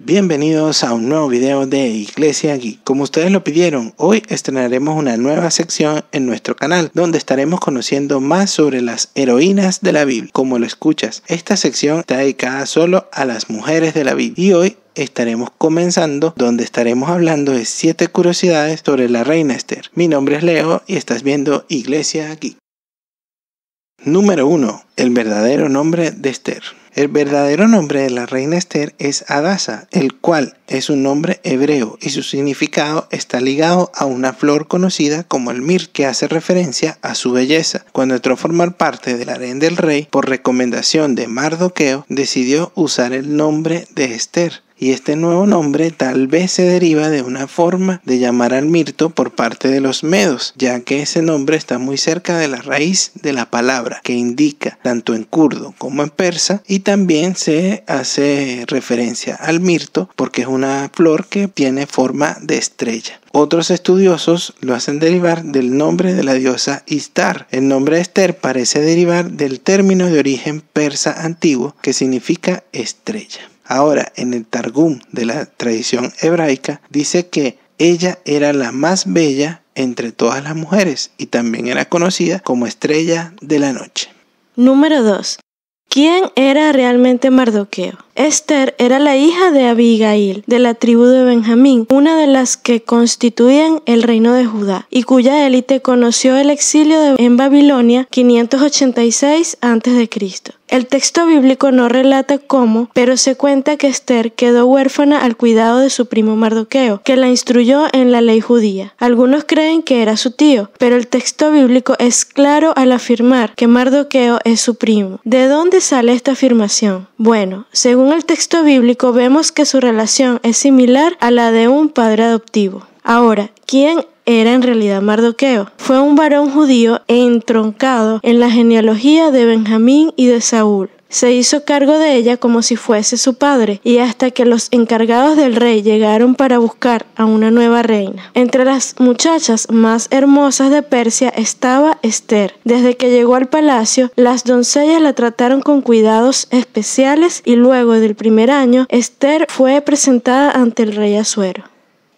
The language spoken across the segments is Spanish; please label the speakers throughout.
Speaker 1: Bienvenidos a un nuevo video de Iglesia aquí. Como ustedes lo pidieron, hoy estrenaremos una nueva sección en nuestro canal donde estaremos conociendo más sobre las heroínas de la Biblia. Como lo escuchas, esta sección está dedicada solo a las mujeres de la Biblia y hoy estaremos comenzando donde estaremos hablando de 7 curiosidades sobre la reina Esther. Mi nombre es Leo y estás viendo Iglesia aquí. Número 1. El verdadero nombre de Esther. El verdadero nombre de la reina Esther es Adasa, el cual es un nombre hebreo y su significado está ligado a una flor conocida como el mir, que hace referencia a su belleza. Cuando entró a formar parte del harén del rey, por recomendación de Mardoqueo, decidió usar el nombre de Esther y este nuevo nombre tal vez se deriva de una forma de llamar al mirto por parte de los medos, ya que ese nombre está muy cerca de la raíz de la palabra, que indica tanto en kurdo como en persa y también se hace referencia al mirto porque es una flor que tiene forma de estrella. Otros estudiosos lo hacen derivar del nombre de la diosa Istar. El nombre Esther parece derivar del término de origen persa antiguo que significa estrella. Ahora, en el Targum de la tradición hebraica, dice que ella era la más bella entre todas las mujeres y también era conocida como estrella de la noche.
Speaker 2: Número 2. ¿Quién era realmente Mardoqueo? Esther era la hija de Abigail, de la tribu de Benjamín, una de las que constituían el reino de Judá, y cuya élite conoció el exilio en Babilonia 586 a.C. El texto bíblico no relata cómo, pero se cuenta que Esther quedó huérfana al cuidado de su primo Mardoqueo, que la instruyó en la ley judía. Algunos creen que era su tío, pero el texto bíblico es claro al afirmar que Mardoqueo es su primo. ¿De dónde sale esta afirmación? Bueno, según el texto bíblico vemos que su relación es similar a la de un padre adoptivo. Ahora, ¿quién era en realidad Mardoqueo? Fue un varón judío entroncado en la genealogía de Benjamín y de Saúl. Se hizo cargo de ella como si fuese su padre, y hasta que los encargados del rey llegaron para buscar a una nueva reina. Entre las muchachas más hermosas de Persia estaba Esther. Desde que llegó al palacio, las doncellas la trataron con cuidados especiales y luego del primer año, Esther fue presentada ante el rey Azuero.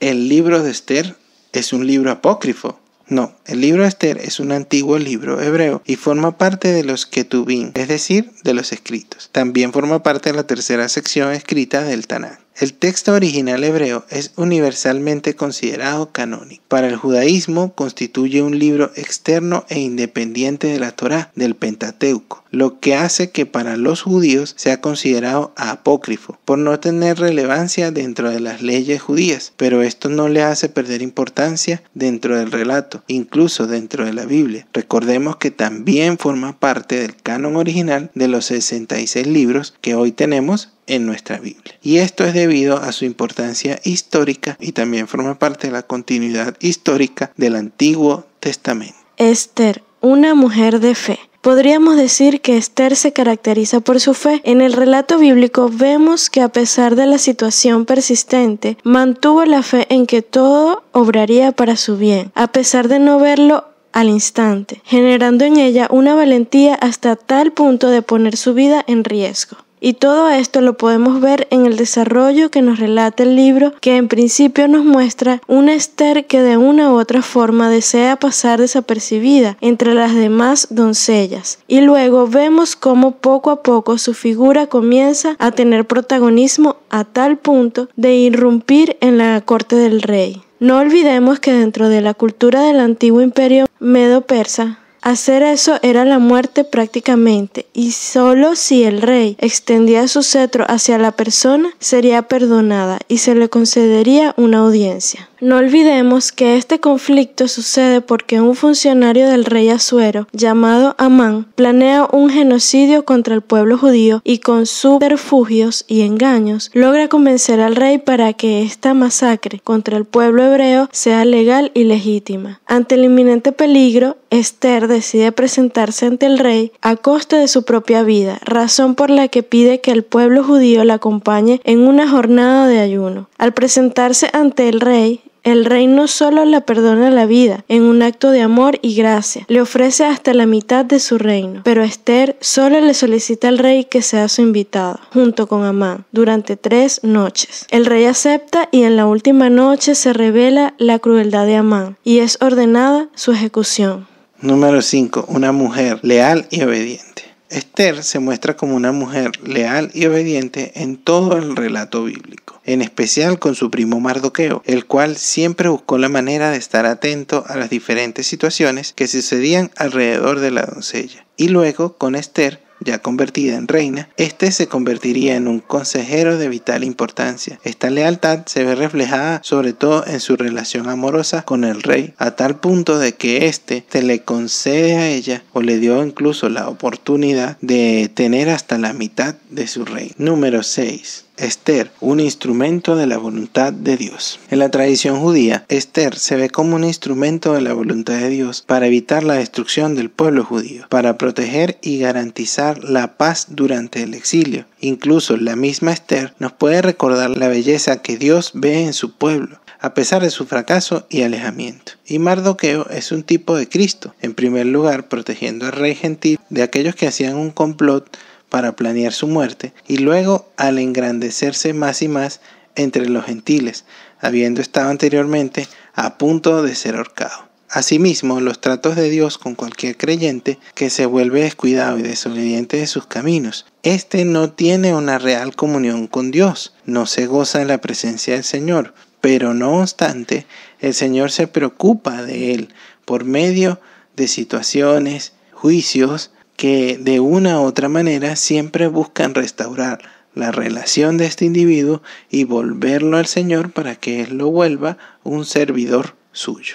Speaker 1: El libro de Esther es un libro apócrifo no, el libro de Esther es un antiguo libro hebreo y forma parte de los Ketubim, es decir, de los escritos. También forma parte de la tercera sección escrita del Tanakh. El texto original hebreo es universalmente considerado canónico. Para el judaísmo constituye un libro externo e independiente de la Torá, del Pentateuco, lo que hace que para los judíos sea considerado apócrifo, por no tener relevancia dentro de las leyes judías, pero esto no le hace perder importancia dentro del relato, incluso dentro de la Biblia. Recordemos que también forma parte del canon original de los 66 libros que hoy tenemos en nuestra Biblia. Y esto es debido a su importancia histórica y también forma parte de la continuidad histórica del Antiguo Testamento.
Speaker 2: Esther, una mujer de fe. Podríamos decir que Esther se caracteriza por su fe. En el relato bíblico vemos que a pesar de la situación persistente, mantuvo la fe en que todo obraría para su bien, a pesar de no verlo al instante, generando en ella una valentía hasta tal punto de poner su vida en riesgo. Y todo esto lo podemos ver en el desarrollo que nos relata el libro, que en principio nos muestra una Esther que de una u otra forma desea pasar desapercibida entre las demás doncellas. Y luego vemos cómo poco a poco su figura comienza a tener protagonismo a tal punto de irrumpir en la corte del rey. No olvidemos que dentro de la cultura del antiguo imperio medo-persa, Hacer eso era la muerte prácticamente, y solo si el rey extendía su cetro hacia la persona sería perdonada y se le concedería una audiencia. No olvidemos que este conflicto sucede porque un funcionario del rey Asuero, llamado Amán, planea un genocidio contra el pueblo judío y con subterfugios y engaños logra convencer al rey para que esta masacre contra el pueblo hebreo sea legal y legítima. Ante el inminente peligro, Esther decide presentarse ante el rey a costa de su propia vida, razón por la que pide que el pueblo judío la acompañe en una jornada de ayuno. Al presentarse ante el rey, el rey no solo le perdona la vida en un acto de amor y gracia. Le ofrece hasta la mitad de su reino, pero Esther solo le solicita al rey que sea su invitado, junto con Amán, durante tres noches. El rey acepta y en la última noche se revela la crueldad de Amán y es ordenada su ejecución.
Speaker 1: Número 5. Una mujer leal y obediente. Esther se muestra como una mujer leal y obediente en todo el relato bíblico, en especial con su primo Mardoqueo, el cual siempre buscó la manera de estar atento a las diferentes situaciones que sucedían alrededor de la doncella. Y luego, con Esther, ya convertida en reina, este se convertiría en un consejero de vital importancia. Esta lealtad se ve reflejada sobre todo en su relación amorosa con el rey, a tal punto de que éste se le concede a ella o le dio incluso la oportunidad de tener hasta la mitad de su rey. Número 6. Esther, un instrumento de la voluntad de Dios. En la tradición judía, Esther se ve como un instrumento de la voluntad de Dios para evitar la destrucción del pueblo judío, para proteger y garantizar la paz durante el exilio. Incluso la misma Esther nos puede recordar la belleza que Dios ve en su pueblo, a pesar de su fracaso y alejamiento. Y Mardoqueo es un tipo de Cristo, en primer lugar protegiendo al rey gentil de aquellos que hacían un complot para planear su muerte, y luego al engrandecerse más y más entre los gentiles, habiendo estado anteriormente a punto de ser ahorcado. Asimismo, los tratos de Dios con cualquier creyente que se vuelve descuidado y desobediente de sus caminos. Este no tiene una real comunión con Dios, no se goza en la presencia del Señor, pero no obstante, el Señor se preocupa de él por medio de situaciones, juicios, que de una u otra manera siempre buscan restaurar la relación de este individuo y volverlo al Señor para que Él lo vuelva un servidor suyo.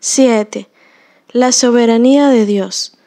Speaker 2: 7. La soberanía de Dios.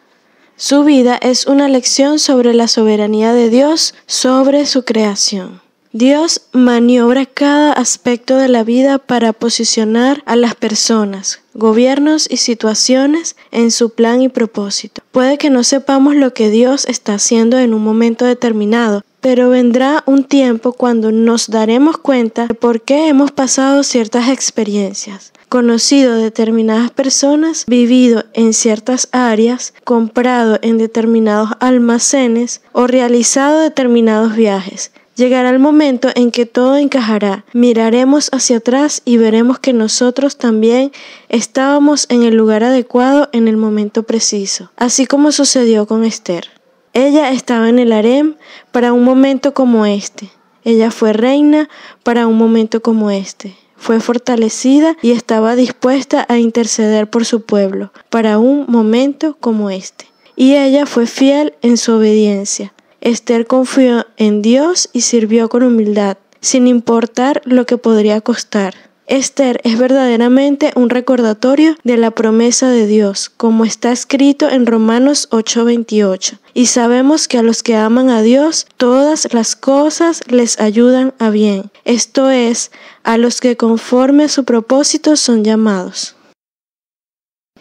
Speaker 2: Su vida es una lección sobre la soberanía de Dios sobre su creación. Dios maniobra cada aspecto de la vida para posicionar a las personas, gobiernos y situaciones en su plan y propósito. Puede que no sepamos lo que Dios está haciendo en un momento determinado, pero vendrá un tiempo cuando nos daremos cuenta de por qué hemos pasado ciertas experiencias, conocido determinadas personas, vivido en ciertas áreas, comprado en determinados almacenes o realizado determinados viajes. Llegará el momento en que todo encajará. Miraremos hacia atrás y veremos que nosotros también estábamos en el lugar adecuado en el momento preciso, así como sucedió con Esther. Ella estaba en el harem para un momento como este. Ella fue reina para un momento como este. Fue fortalecida y estaba dispuesta a interceder por su pueblo para un momento como este. Y ella fue fiel en su obediencia. Esther confió en Dios y sirvió con humildad, sin importar lo que podría costar. Esther es verdaderamente un recordatorio de la promesa de Dios, como está escrito en Romanos 8:28. Y sabemos que a los que aman a Dios, todas las cosas les ayudan a bien, esto es, a los que conforme a su propósito son llamados.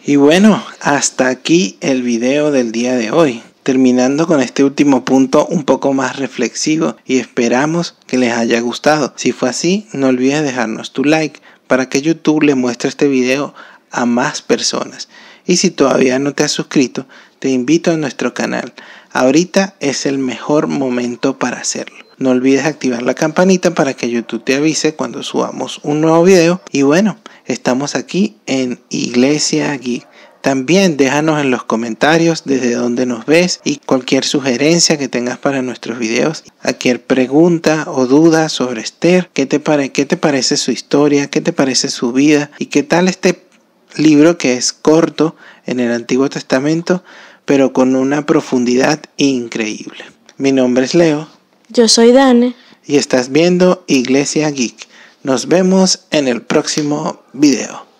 Speaker 1: Y bueno, hasta aquí el video del día de hoy terminando con este último punto un poco más reflexivo y esperamos que les haya gustado. Si fue así, no olvides dejarnos tu like para que YouTube le muestre este video a más personas. Y si todavía no te has suscrito, te invito a nuestro canal. Ahorita es el mejor momento para hacerlo. No olvides activar la campanita para que YouTube te avise cuando subamos un nuevo video. Y bueno, estamos aquí en Iglesia Geek. También déjanos en los comentarios desde dónde nos ves y cualquier sugerencia que tengas para nuestros videos, cualquier pregunta o duda sobre Esther, qué te, qué te parece su historia, qué te parece su vida y qué tal este libro que es corto en el Antiguo Testamento, pero con una profundidad increíble. Mi nombre es Leo. Yo soy Dane. Y estás viendo Iglesia Geek. Nos vemos en el próximo video.